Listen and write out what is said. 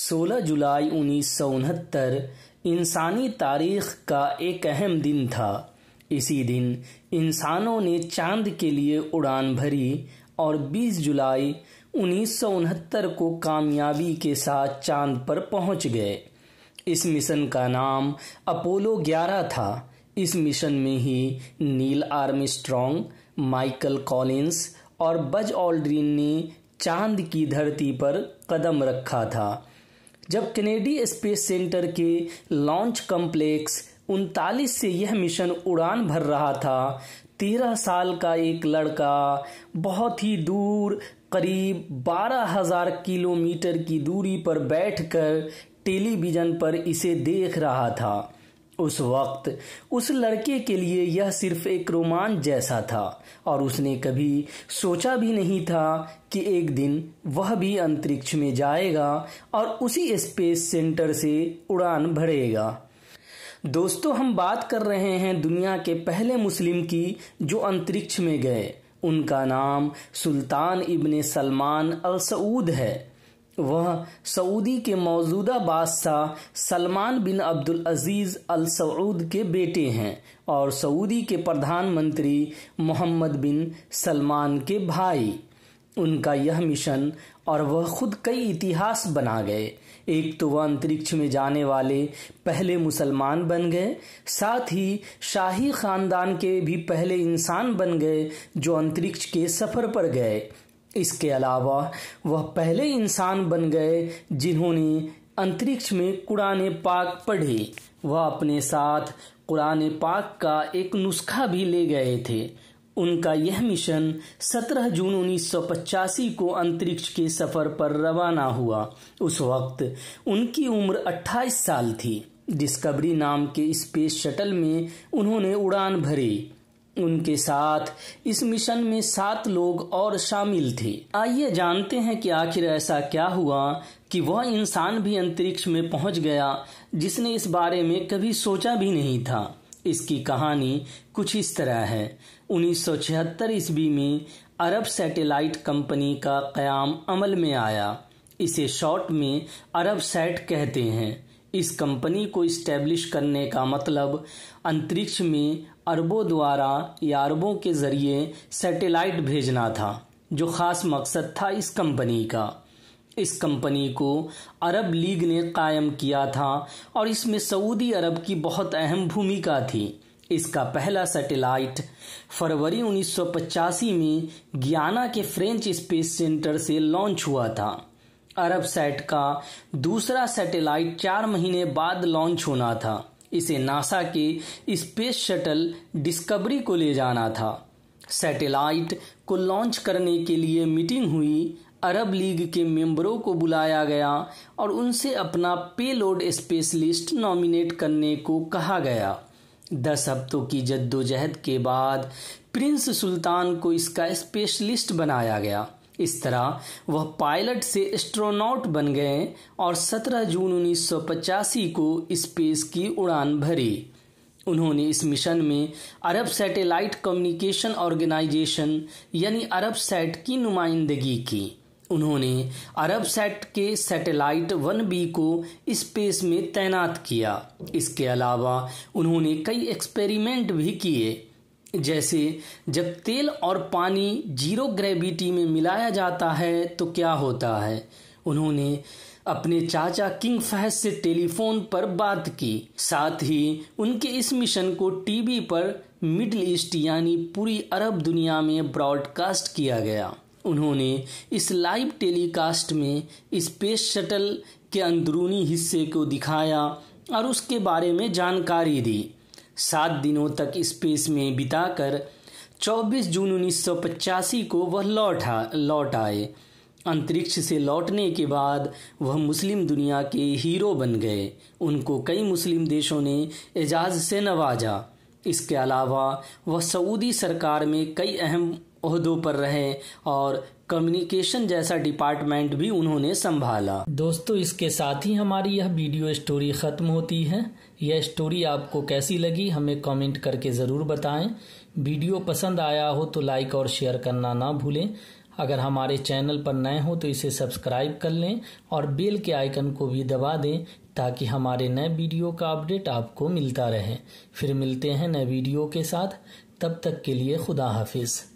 16 जुलाई उन्नीस इंसानी तारीख का एक अहम दिन था इसी दिन इंसानों ने चांद के लिए उड़ान भरी और 20 जुलाई उन्नीस को कामयाबी के साथ चांद पर पहुंच गए इस मिशन का नाम अपोलो 11 था इस मिशन में ही नील आर्मस्ट्रॉन्ग, माइकल कॉलिंस और बज ऑल्ड्रीन ने चांद की धरती पर कदम रखा था जब कनेडी स्पेस सेंटर के लॉन्च कम्प्लेक्स उनतालीस से यह मिशन उड़ान भर रहा था तेरह साल का एक लड़का बहुत ही दूर करीब बारह हजार किलोमीटर की दूरी पर बैठकर टेलीविज़न पर इसे देख रहा था उस वक्त उस लड़के के लिए यह सिर्फ एक रोमांच जैसा था और उसने कभी सोचा भी नहीं था कि एक दिन वह भी अंतरिक्ष में जाएगा और उसी स्पेस सेंटर से उड़ान भरेगा दोस्तों हम बात कर रहे हैं दुनिया के पहले मुस्लिम की जो अंतरिक्ष में गए उनका नाम सुल्तान इब्ने सलमान अल सऊद है वह सऊदी के मौजूदा बादशाह सलमान बिन अब्दुल अजीज़ अल सऊद के बेटे हैं और सऊदी के प्रधानमंत्री मोहम्मद बिन सलमान के भाई उनका यह मिशन और वह खुद कई इतिहास बना गए एक तो वह अंतरिक्ष में जाने वाले पहले मुसलमान बन गए साथ ही शाही खानदान के भी पहले इंसान बन गए जो अंतरिक्ष के सफर पर गए इसके अलावा वह पहले इंसान बन गए जिन्होंने अंतरिक्ष में कुरान पाक पढ़े वह अपने साथ कुरान पाक का एक नुस्खा भी ले गए थे उनका यह मिशन 17 जून उन्नीस को अंतरिक्ष के सफर पर रवाना हुआ उस वक्त उनकी उम्र 28 साल थी डिस्कवरी नाम के स्पेस शटल में उन्होंने उड़ान भरी उनके साथ इस मिशन में सात लोग और शामिल थे आइए जानते हैं कि आखिर ऐसा क्या हुआ कि वह इंसान भी अंतरिक्ष में पहुंच गया जिसने इस बारे में कभी सोचा भी नहीं था इसकी कहानी कुछ इस तरह है 1976 ईस्वी में अरब सैटेलाइट कंपनी का कयाम अमल में आया इसे शॉर्ट में अरब सैट कहते हैं इस कंपनी को इस्टेब्लिश करने का मतलब अंतरिक्ष में अरबों द्वारा या अरबों के ज़रिए सैटेलाइट भेजना था जो ख़ास मकसद था इस कंपनी का इस कंपनी को अरब लीग ने कायम किया था और इसमें सऊदी अरब की बहुत अहम भूमिका थी इसका पहला सैटेलाइट फरवरी 1985 में गियाना के फ्रेंच स्पेस सेंटर से लॉन्च हुआ था अरब सेट का दूसरा सैटेलाइट चार महीने बाद लॉन्च होना था इसे नासा के स्पेस शटल डिस्कवरी को ले जाना था सैटेलाइट को लॉन्च करने के लिए मीटिंग हुई अरब लीग के मेंबरों को बुलाया गया और उनसे अपना पेलोड स्पेशलिस्ट नॉमिनेट करने को कहा गया दस हफ्तों की जद्दोजहद के बाद प्रिंस सुल्तान को इसका स्पेशलिस्ट बनाया गया इस तरह वह पायलट से एस्ट्रोनॉट बन गए और 17 जून उन्नीस को स्पेस की उड़ान भरी उन्होंने इस मिशन में अरब सैटेलाइट कम्युनिकेशन ऑर्गेनाइजेशन यानी अरब सैट की नुमाइंदगी की उन्होंने अरब सैट के सैटेलाइट वन बी को स्पेस में तैनात किया इसके अलावा उन्होंने कई एक्सपेरिमेंट भी किए जैसे जब तेल और पानी जीरो ग्रेविटी में मिलाया जाता है तो क्या होता है उन्होंने अपने चाचा किंग फहस से टेलीफोन पर बात की साथ ही उनके इस मिशन को टीवी पर मिडल ईस्ट यानी पूरी अरब दुनिया में ब्रॉडकास्ट किया गया उन्होंने इस लाइव टेलीकास्ट में स्पेस शटल के अंदरूनी हिस्से को दिखाया और उसके बारे में जानकारी दी सात दिनों तक स्पेस में बिताकर 24 जून 1985 को वह लौट लौट आए अंतरिक्ष से लौटने के बाद वह मुस्लिम दुनिया के हीरो बन गए उनको कई मुस्लिम देशों ने एजाज से नवाजा इसके अलावा वह सऊदी सरकार में कई अहम अहदों पर रहे और कम्युनिकेशन जैसा डिपार्टमेंट भी उन्होंने संभाला दोस्तों इसके साथ ही हमारी यह वीडियो स्टोरी ख़त्म होती है यह स्टोरी आपको कैसी लगी हमें कमेंट करके ज़रूर बताएं वीडियो पसंद आया हो तो लाइक और शेयर करना ना भूलें अगर हमारे चैनल पर नए हो तो इसे सब्सक्राइब कर लें और बेल के आइकन को भी दबा दें ताकि हमारे नए वीडियो का अपडेट आपको मिलता रहे फिर मिलते हैं नए वीडियो के साथ तब तक के लिए खुदा हाफिज़